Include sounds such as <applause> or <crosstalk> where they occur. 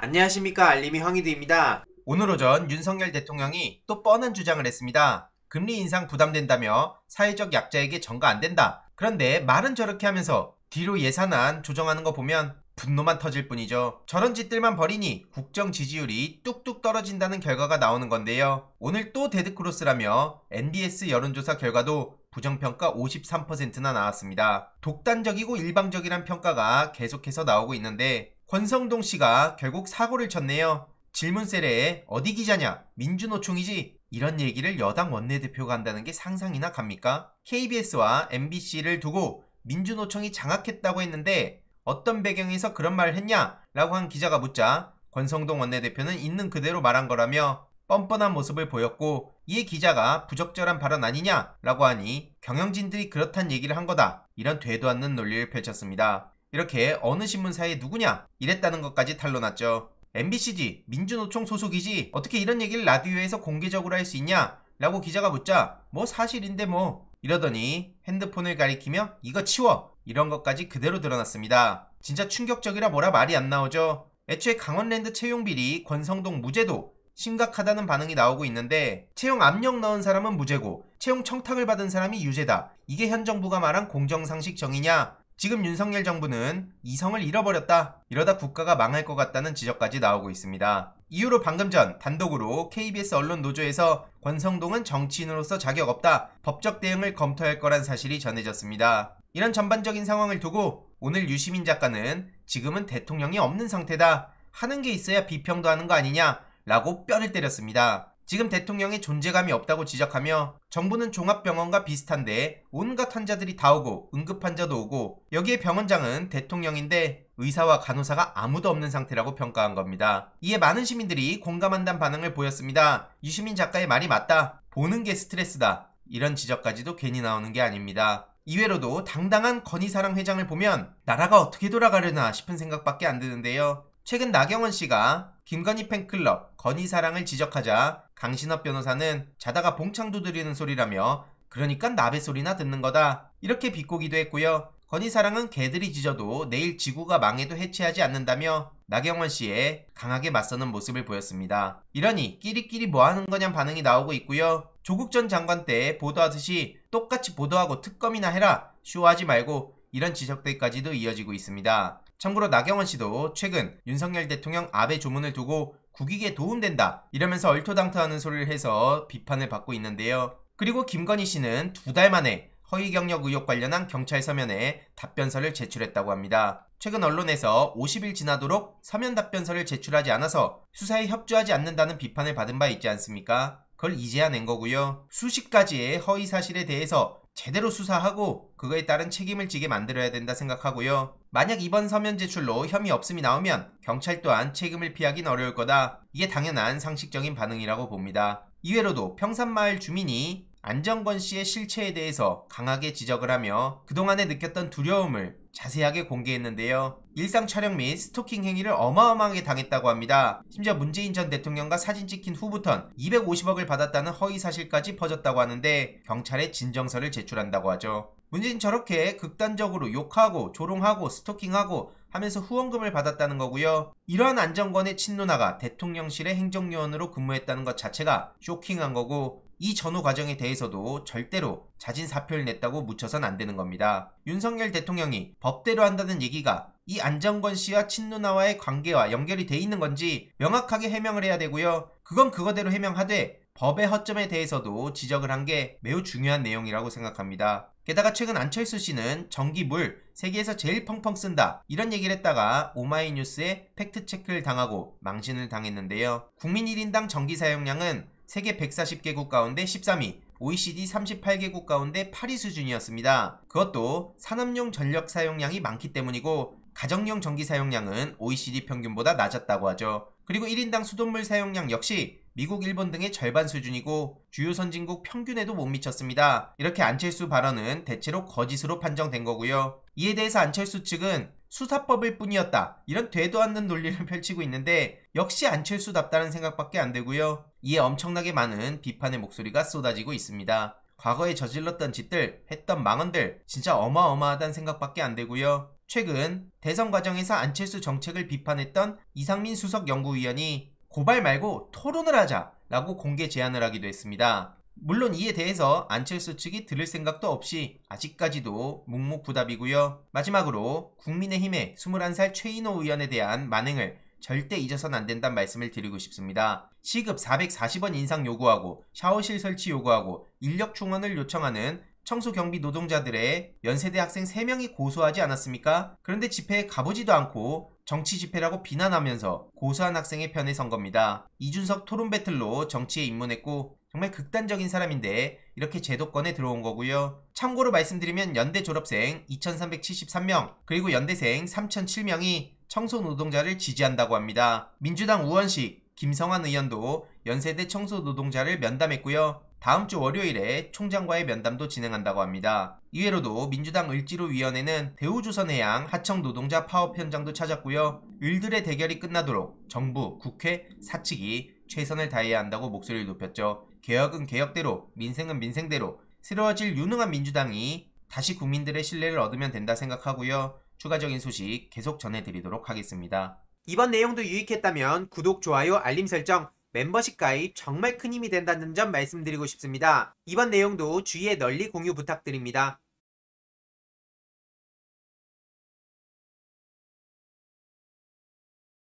안녕하십니까 알림이 황희드입니다. 오늘 오전 윤석열 대통령이 또 뻔한 주장을 했습니다. 금리 인상 부담된다며 사회적 약자에게 전가 안 된다. 그런데 말은 저렇게 하면서 뒤로 예산안 조정하는 거 보면 분노만 터질 뿐이죠. 저런 짓들만 버리니 국정 지지율이 뚝뚝 떨어진다는 결과가 나오는 건데요. 오늘 또 데드크로스라며 NBS 여론조사 결과도 부정평가 53%나 나왔습니다. 독단적이고 일방적이란 평가가 계속해서 나오고 있는데 권성동 씨가 결국 사고를 쳤네요. 질문세례에 어디 기자냐? 민주노총이지? 이런 얘기를 여당 원내대표가 한다는 게 상상이나 갑니까? KBS와 MBC를 두고 민주노총이 장악했다고 했는데 어떤 배경에서 그런 말을 했냐? 라고 한 기자가 묻자 권성동 원내대표는 있는 그대로 말한 거라며 뻔뻔한 모습을 보였고 이에 기자가 부적절한 발언 아니냐라고 하니 경영진들이 그렇단 얘기를 한 거다 이런 되도 않는 논리를 펼쳤습니다. 이렇게 어느 신문사에 누구냐 이랬다는 것까지 탄로났죠. MBC지 민주노총 소속이지 어떻게 이런 얘기를 라디오에서 공개적으로 할 수 있냐 라고 기자가 묻자 뭐 사실인데 뭐 이러더니 핸드폰을 가리키며 이거 치워 이런 것까지 그대로 드러났습니다. 진짜 충격적이라 뭐라 말이 안 나오죠. 애초에 강원랜드 채용 비리, 권성동 무죄도 심각하다는 반응이 나오고 있는데 채용 압력 넣은 사람은 무죄고 채용 청탁을 받은 사람이 유죄다. 이게 현 정부가 말한 공정상식 정의냐? 지금 윤석열 정부는 이성을 잃어버렸다. 이러다 국가가 망할 것 같다는 지적까지 나오고 있습니다. 이후로 방금 전 단독으로 KBS 언론 노조에서 권성동은 정치인으로서 자격 없다. 법적 대응을 검토할 거란 사실이 전해졌습니다. 이런 전반적인 상황을 두고 오늘 유시민 작가는 지금은 대통령이 없는 상태다. 하는 게 있어야 비평도 하는 거 아니냐? 라고 뼈를 때렸습니다. 지금 대통령의 존재감이 없다고 지적하며 정부는 종합병원과 비슷한데 온갖 환자들이 다 오고 응급환자도 오고 여기에 병원장은 대통령인데 의사와 간호사가 아무도 없는 상태라고 평가한 겁니다. 이에 많은 시민들이 공감한다는 반응을 보였습니다. 유시민 작가의 말이 맞다. 보는 게 스트레스다. 이런 지적까지도 괜히 나오는 게 아닙니다. 이외로도 당당한 건희사랑 회장을 보면 나라가 어떻게 돌아가려나 싶은 생각밖에 안 드는데요. 최근 나경원 씨가 김건희 팬클럽 건희사랑을 지적하자 강신업 변호사는 자다가 봉창 두드리는 소리라며 그러니까 나베 소리나 듣는 거다 이렇게 비꼬기도 했고요. 건희사랑은 개들이 짖어도 내일 지구가 망해도 해체하지 않는다며 나경원 씨의 강하게 맞서는 모습을 보였습니다. 이러니 끼리끼리 뭐하는 거냐 반응이 나오고 있고요. 조국 전 장관 때 보도하듯이 똑같이 보도하고 특검이나 해라 쇼하지 말고 이런 지적들까지도 이어지고 있습니다. 참고로 나경원 씨도 최근 윤석열 대통령 아베 조문을 두고 국익에 도움된다 이러면서 얼토당토하는 소리를 해서 비판을 받고 있는데요. 그리고 김건희 씨는 두 달 만에 허위 경력 의혹 관련한 경찰 서면에 답변서를 제출했다고 합니다. 최근 언론에서 50일 지나도록 서면 답변서를 제출하지 않아서 수사에 협조하지 않는다는 비판을 받은 바 있지 않습니까? 그걸 이제야 낸 거고요. 수십 가지의 허위 사실에 대해서 제대로 수사하고 그거에 따른 책임을 지게 만들어야 된다 생각하고요. 만약 이번 서면 제출로 혐의 없음이 나오면 경찰 또한 책임을 피하긴 어려울 거다. 이게 당연한 상식적인 반응이라고 봅니다. 이외로도 평산마을 주민이 안정권 씨의 실체에 대해서 강하게 지적을 하며 그동안에 느꼈던 두려움을 자세하게 공개했는데요. 일상 촬영 및 스토킹 행위를 어마어마하게 당했다고 합니다. 심지어 문재인 전 대통령과 사진 찍힌 후부턴 250억을 받았다는 허위 사실까지 퍼졌다고 하는데 경찰에 진정서를 제출한다고 하죠. 문재인 저렇게 극단적으로 욕하고 조롱하고 스토킹하고 하면서 후원금을 받았다는 거고요. 이러한 안정권의 친누나가 대통령실의 행정요원으로 근무했다는 것 자체가 쇼킹한 거고 이 전후 과정에 대해서도 절대로 자진 사표를 냈다고 묻혀선 안 되는 겁니다. 윤석열 대통령이 법대로 한다는 얘기가 이 안정권 씨와 친누나와의 관계와 연결이 돼 있는 건지 명확하게 해명을 해야 되고요. 그건 그거대로 해명하되 법의 허점에 대해서도 지적을 한 게 매우 중요한 내용이라고 생각합니다. 게다가 최근 안철수 씨는 전기물 세계에서 제일 펑펑 쓴다 이런 얘기를 했다가 오마이뉴스에 팩트체크를 당하고 망신을 당했는데요. 국민 1인당 전기 사용량은 세계 140개국 가운데 13위, OECD 38개국 가운데 8위 수준이었습니다. 그것도 산업용 전력 사용량이 많기 때문이고 가정용 전기 사용량은 OECD 평균보다 낮았다고 하죠. 그리고 1인당 수돗물 사용량 역시 미국, 일본 등의 절반 수준이고 주요 선진국 평균에도 못 미쳤습니다. 이렇게 안철수 발언은 대체로 거짓으로 판정된 거고요. 이에 대해서 안철수 측은 수사법일 뿐이었다. 이런 되도 않는 논리를 <laughs> 펼치고 있는데 역시 안철수답다는 생각밖에 안 되고요. 이에 엄청나게 많은 비판의 목소리가 쏟아지고 있습니다. 과거에 저질렀던 짓들, 했던 망언들 진짜 어마어마하다는 생각밖에 안 되고요. 최근 대선 과정에서 안철수 정책을 비판했던 이상민 수석 연구위원이 고발 말고 토론을 하자라고 공개 제안을 하기도 했습니다. 물론 이에 대해서 안철수 측이 들을 생각도 없이 아직까지도 묵묵부답이고요. 마지막으로 국민의힘의 21살 최인호 의원에 대한 만행을 절대 잊어서는안 된다는 말씀을 드리고 싶습니다. 시급 440원 인상 요구하고 샤워실 설치 요구하고 인력 충원을 요청하는 청소 경비 노동자들의 연세대 학생 3명이 고소하지 않았습니까? 그런데 집회에 가보지도 않고 정치 집회라고 비난하면서 고소한 학생의 편에 선 겁니다. 이준석 토론 배틀로 정치에 입문했고 정말 극단적인 사람인데 이렇게 제도권에 들어온 거고요. 참고로 말씀드리면 연대 졸업생 2373명 그리고 연대생 3007명이 청소노동자를 지지한다고 합니다. 민주당 우원식, 김성환 의원도 연세대 청소노동자를 면담했고요. 다음 주 월요일에 총장과의 면담도 진행한다고 합니다. 이외로도 민주당 을지로위원회는 대우조선해양 하청 노동자 파업 현장도 찾았고요. 을들의 대결이 끝나도록 정부, 국회, 사측이 최선을 다해야 한다고 목소리를 높였죠. 개혁은 개혁대로, 민생은 민생대로, 새로워질 유능한 민주당이 다시 국민들의 신뢰를 얻으면 된다 생각하고요. 추가적인 소식 계속 전해드리도록 하겠습니다. 이번 내용도 유익했다면 구독, 좋아요, 알림 설정, 멤버십 가입 정말 큰 힘이 된다는 점 말씀드리고 싶습니다. 이번 내용도 주위에 널리 공유 부탁드립니다.